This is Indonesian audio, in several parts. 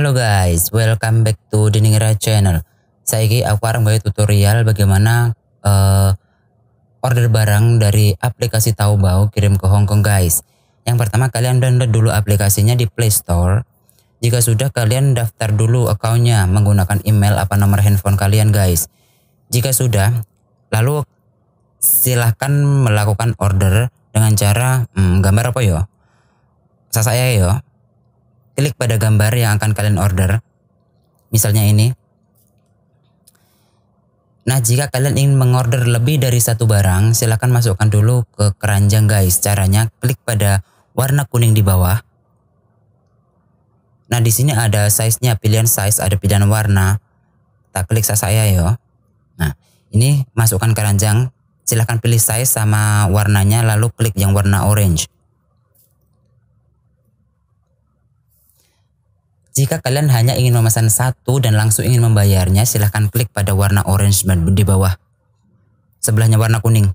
Halo guys, welcome back to Deningra Channel. Saiki aku akan gawe tutorial bagaimana uh, order barang dari aplikasi Taobao kirim ke Hong Kong guys. Yang pertama kalian download dulu aplikasinya di Play Store. Jika sudah kalian daftar dulu akunnya menggunakan email apa nomor handphone kalian guys. Jika sudah, lalu silahkan melakukan order dengan cara hmm, gambar apa yo? Saya saya yo klik pada gambar yang akan kalian order. Misalnya ini. Nah, jika kalian ingin mengorder lebih dari satu barang, silahkan masukkan dulu ke keranjang guys. Caranya klik pada warna kuning di bawah. Nah, di sini ada size-nya, pilihan size, ada pilihan warna. Kita klik saya ya, yo. Nah, ini masukkan keranjang, silahkan pilih size sama warnanya lalu klik yang warna orange. Jika kalian hanya ingin memesan satu dan langsung ingin membayarnya, silahkan klik pada warna orange di bawah. Sebelahnya warna kuning.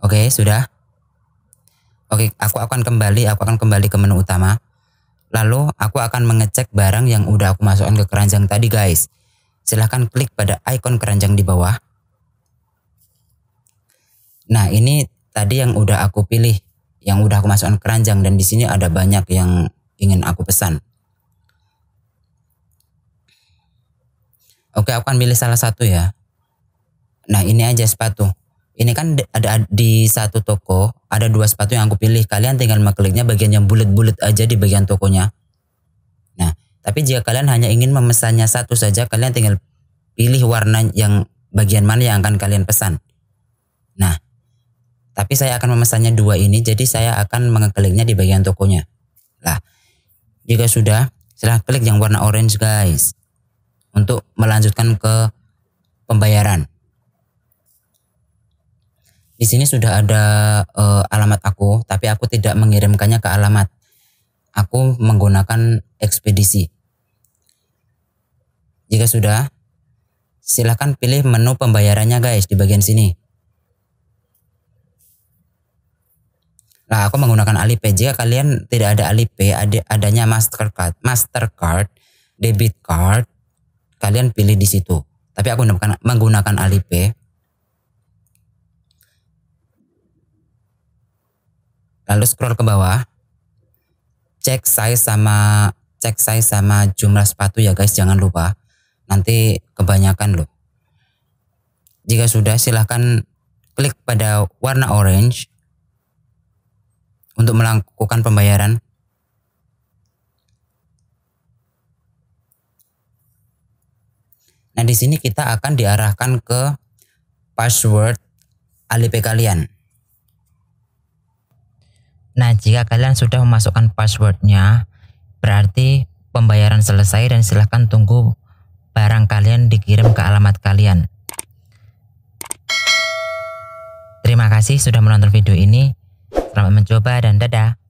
Oke, sudah. Oke, aku akan kembali, aku akan kembali ke menu utama. Lalu aku akan mengecek barang yang udah aku masukkan ke keranjang tadi guys. Silahkan klik pada ikon keranjang di bawah. Nah ini tadi yang udah aku pilih, yang udah aku masukkan keranjang dan di sini ada banyak yang ingin aku pesan. Oke, aku akan pilih salah satu ya. Nah, ini aja sepatu. Ini kan ada di satu toko, ada dua sepatu yang aku pilih. Kalian tinggal mengkliknya bagian yang bulat-bulat aja di bagian tokonya. Nah, tapi jika kalian hanya ingin memesannya satu saja, kalian tinggal pilih warna yang bagian mana yang akan kalian pesan. Nah, tapi saya akan memesannya dua ini, jadi saya akan mengekliknya di bagian tokonya. Nah, jika sudah, silahkan klik yang warna orange guys untuk melanjutkan ke pembayaran. Di sini sudah ada e, alamat aku, tapi aku tidak mengirimkannya ke alamat. Aku menggunakan ekspedisi. Jika sudah, silahkan pilih menu pembayarannya guys di bagian sini. Nah, aku menggunakan Alipay. Jika kalian tidak ada Alipay, ada adanya Mastercard, Mastercard, debit card, kalian pilih di situ. Tapi aku menggunakan, menggunakan Alipay. Lalu scroll ke bawah. Cek size sama cek size sama jumlah sepatu ya guys, jangan lupa. Nanti kebanyakan loh. Jika sudah silahkan klik pada warna orange untuk melakukan pembayaran. Nah, di sini kita akan diarahkan ke password ALP kalian. Nah, jika kalian sudah memasukkan passwordnya, berarti pembayaran selesai dan silahkan tunggu barang kalian dikirim ke alamat kalian. Terima kasih sudah menonton video ini. Selamat mencoba dan dadah.